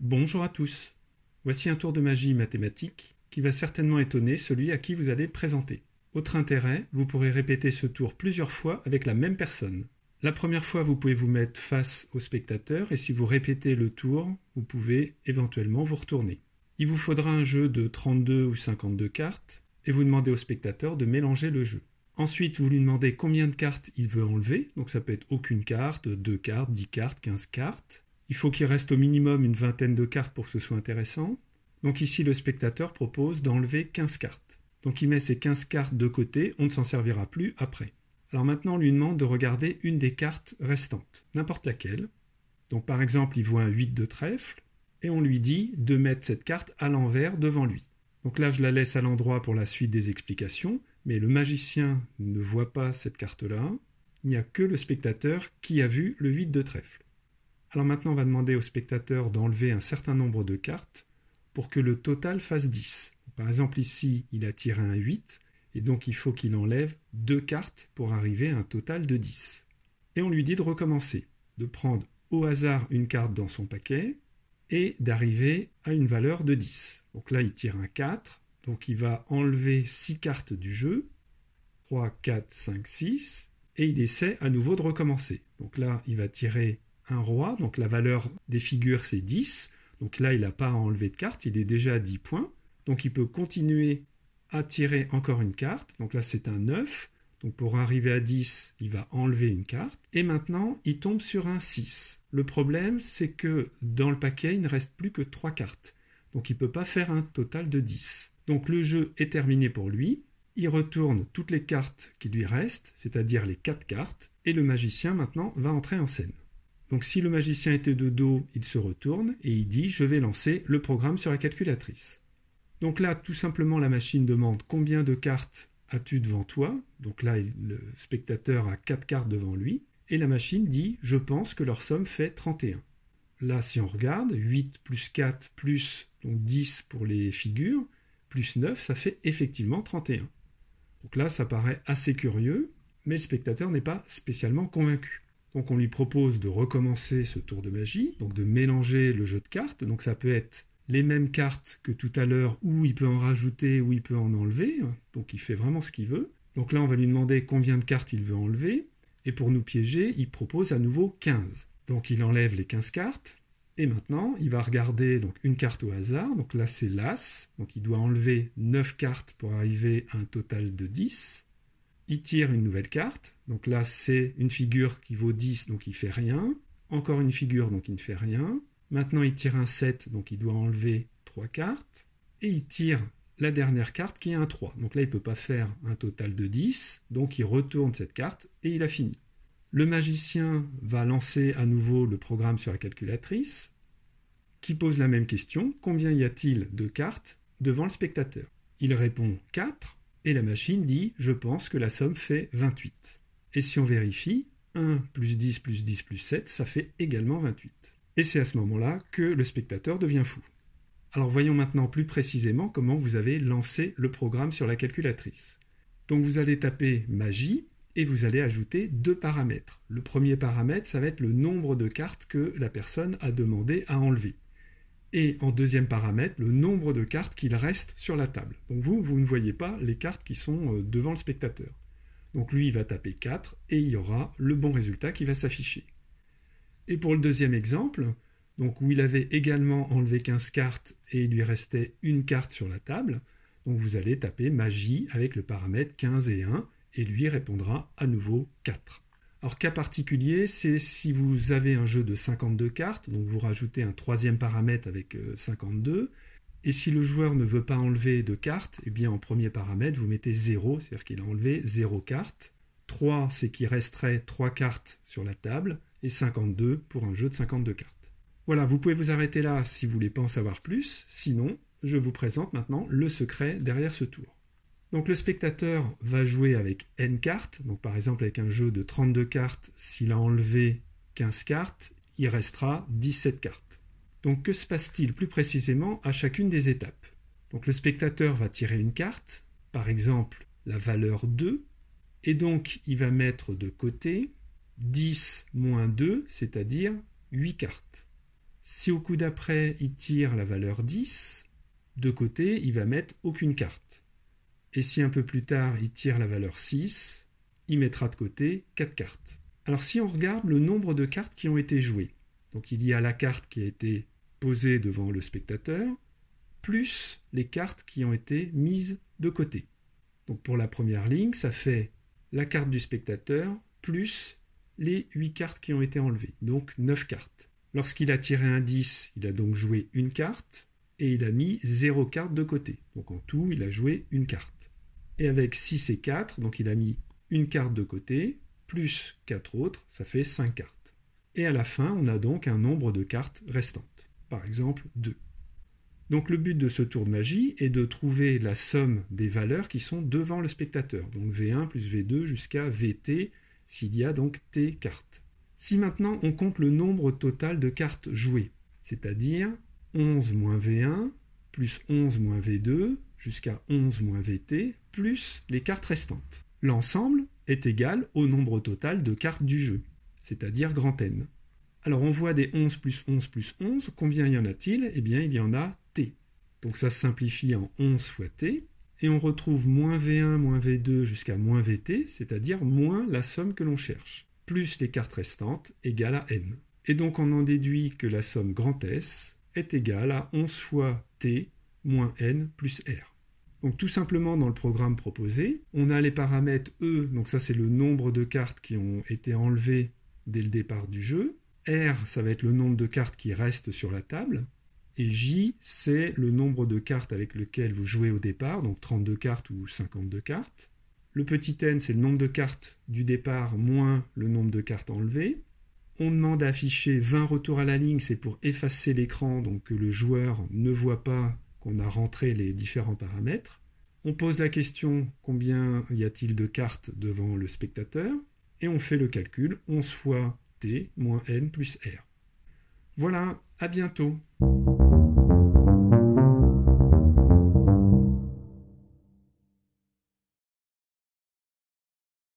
Bonjour à tous. Voici un tour de magie mathématique qui va certainement étonner celui à qui vous allez présenter. Autre intérêt, vous pourrez répéter ce tour plusieurs fois avec la même personne. La première fois, vous pouvez vous mettre face au spectateur et si vous répétez le tour, vous pouvez éventuellement vous retourner. Il vous faudra un jeu de 32 ou 52 cartes et vous demandez au spectateur de mélanger le jeu. Ensuite, vous lui demandez combien de cartes il veut enlever, donc ça peut être aucune carte, 2 cartes, 10 cartes, 15 cartes. Il faut qu'il reste au minimum une vingtaine de cartes pour que ce soit intéressant. Donc ici, le spectateur propose d'enlever 15 cartes. Donc il met ces 15 cartes de côté, on ne s'en servira plus après. Alors maintenant, on lui demande de regarder une des cartes restantes, n'importe laquelle. Donc par exemple, il voit un 8 de trèfle, et on lui dit de mettre cette carte à l'envers devant lui. Donc là, je la laisse à l'endroit pour la suite des explications, mais le magicien ne voit pas cette carte-là, il n'y a que le spectateur qui a vu le 8 de trèfle. Alors maintenant, on va demander au spectateur d'enlever un certain nombre de cartes pour que le total fasse 10. Par exemple, ici, il a tiré un 8, et donc il faut qu'il enlève deux cartes pour arriver à un total de 10. Et on lui dit de recommencer, de prendre au hasard une carte dans son paquet et d'arriver à une valeur de 10. Donc là, il tire un 4, donc il va enlever 6 cartes du jeu, 3, 4, 5, 6, et il essaie à nouveau de recommencer. Donc là, il va tirer un roi, donc la valeur des figures c'est 10, donc là il n'a pas à enlever de carte, il est déjà à 10 points, donc il peut continuer à tirer encore une carte, donc là c'est un 9, donc pour arriver à 10, il va enlever une carte, et maintenant il tombe sur un 6. Le problème c'est que dans le paquet il ne reste plus que 3 cartes, donc il ne peut pas faire un total de 10. Donc le jeu est terminé pour lui, il retourne toutes les cartes qui lui restent, c'est-à-dire les 4 cartes, et le magicien maintenant va entrer en scène. Donc si le magicien était de dos, il se retourne et il dit je vais lancer le programme sur la calculatrice. Donc là, tout simplement, la machine demande combien de cartes as-tu devant toi Donc là, le spectateur a 4 cartes devant lui. Et la machine dit je pense que leur somme fait 31. Là, si on regarde, 8 plus 4 plus donc 10 pour les figures, plus 9, ça fait effectivement 31. Donc là, ça paraît assez curieux, mais le spectateur n'est pas spécialement convaincu. Donc on lui propose de recommencer ce tour de magie, donc de mélanger le jeu de cartes. Donc ça peut être les mêmes cartes que tout à l'heure, ou il peut en rajouter, ou il peut en enlever. Donc il fait vraiment ce qu'il veut. Donc là, on va lui demander combien de cartes il veut enlever. Et pour nous piéger, il propose à nouveau 15. Donc il enlève les 15 cartes. Et maintenant, il va regarder donc une carte au hasard. Donc là, c'est l'As. Donc il doit enlever 9 cartes pour arriver à un total de 10 il tire une nouvelle carte. Donc là, c'est une figure qui vaut 10, donc il fait rien. Encore une figure, donc il ne fait rien. Maintenant, il tire un 7, donc il doit enlever 3 cartes. Et il tire la dernière carte qui est un 3. Donc là, il ne peut pas faire un total de 10, donc il retourne cette carte et il a fini. Le magicien va lancer à nouveau le programme sur la calculatrice qui pose la même question, combien y a-t-il de cartes devant le spectateur Il répond 4, et la machine dit je pense que la somme fait 28. Et si on vérifie, 1 plus 10 plus 10 plus 7, ça fait également 28. Et c'est à ce moment-là que le spectateur devient fou. Alors voyons maintenant plus précisément comment vous avez lancé le programme sur la calculatrice. Donc vous allez taper magie et vous allez ajouter deux paramètres. Le premier paramètre, ça va être le nombre de cartes que la personne a demandé à enlever et en deuxième paramètre, le nombre de cartes qu'il reste sur la table. Donc vous, vous ne voyez pas les cartes qui sont euh, devant le spectateur. Donc lui, il va taper 4 et il y aura le bon résultat qui va s'afficher. Et pour le deuxième exemple, donc où il avait également enlevé 15 cartes et il lui restait une carte sur la table, donc vous allez taper magie avec le paramètre 15 et 1 et lui répondra à nouveau 4. Alors cas particulier, c'est si vous avez un jeu de 52 cartes, donc vous rajoutez un troisième paramètre avec 52, euh, et si le joueur ne veut pas enlever de cartes, eh bien en premier paramètre, vous mettez 0, c'est-à-dire qu'il a enlevé 0 cartes. 3, c'est qu'il resterait 3 cartes sur la table, et 52 pour un jeu de 52 cartes. Voilà, vous pouvez vous arrêter là si vous ne voulez pas en savoir plus, sinon je vous présente maintenant le secret derrière ce tour. Donc le spectateur va jouer avec n cartes, donc par exemple avec un jeu de 32 cartes, s'il a enlevé 15 cartes, il restera 17 cartes. Donc que se passe-t-il plus précisément à chacune des étapes Donc le spectateur va tirer une carte, par exemple la valeur 2, et donc il va mettre de côté 10 moins 2, c'est-à-dire 8 cartes. Si au coup d'après il tire la valeur 10, de côté il va mettre aucune carte. Et si un peu plus tard il tire la valeur 6, il mettra de côté 4 cartes. Alors si on regarde le nombre de cartes qui ont été jouées, donc il y a la carte qui a été posée devant le spectateur, plus les cartes qui ont été mises de côté. Donc pour la première ligne, ça fait la carte du spectateur plus les 8 cartes qui ont été enlevées, donc 9 cartes. Lorsqu'il a tiré un 10, il a donc joué une carte et il a mis 0 cartes de côté. Donc en tout, il a joué une carte. Et avec 6 et 4, donc il a mis une carte de côté, plus 4 autres, ça fait 5 cartes. Et à la fin, on a donc un nombre de cartes restantes, par exemple 2. Donc le but de ce tour de magie est de trouver la somme des valeurs qui sont devant le spectateur, donc V1 plus V2 jusqu'à VT, s'il y a donc T cartes. Si maintenant on compte le nombre total de cartes jouées, c'est-à-dire 11 moins V1 plus 11 moins V2 jusqu'à 11 moins VT plus les cartes restantes. L'ensemble est égal au nombre total de cartes du jeu, c'est-à-dire grand N. Alors on voit des 11 plus 11 plus 11, combien y en a-t-il Eh bien il y en a T. Donc ça se simplifie en 11 fois T, et on retrouve moins V1 moins V2 jusqu'à moins VT, c'est-à-dire moins la somme que l'on cherche, plus les cartes restantes égale à N. Et donc on en déduit que la somme grand S est égal à 11 fois t moins n plus r. Donc tout simplement dans le programme proposé, on a les paramètres E, donc ça c'est le nombre de cartes qui ont été enlevées dès le départ du jeu, R ça va être le nombre de cartes qui restent sur la table, et J c'est le nombre de cartes avec lequel vous jouez au départ, donc 32 cartes ou 52 cartes. Le petit n c'est le nombre de cartes du départ moins le nombre de cartes enlevées, on demande à afficher 20 retours à la ligne, c'est pour effacer l'écran, donc que le joueur ne voit pas qu'on a rentré les différents paramètres. On pose la question combien y a-t-il de cartes devant le spectateur et on fait le calcul 11 fois t moins n plus r. Voilà, à bientôt.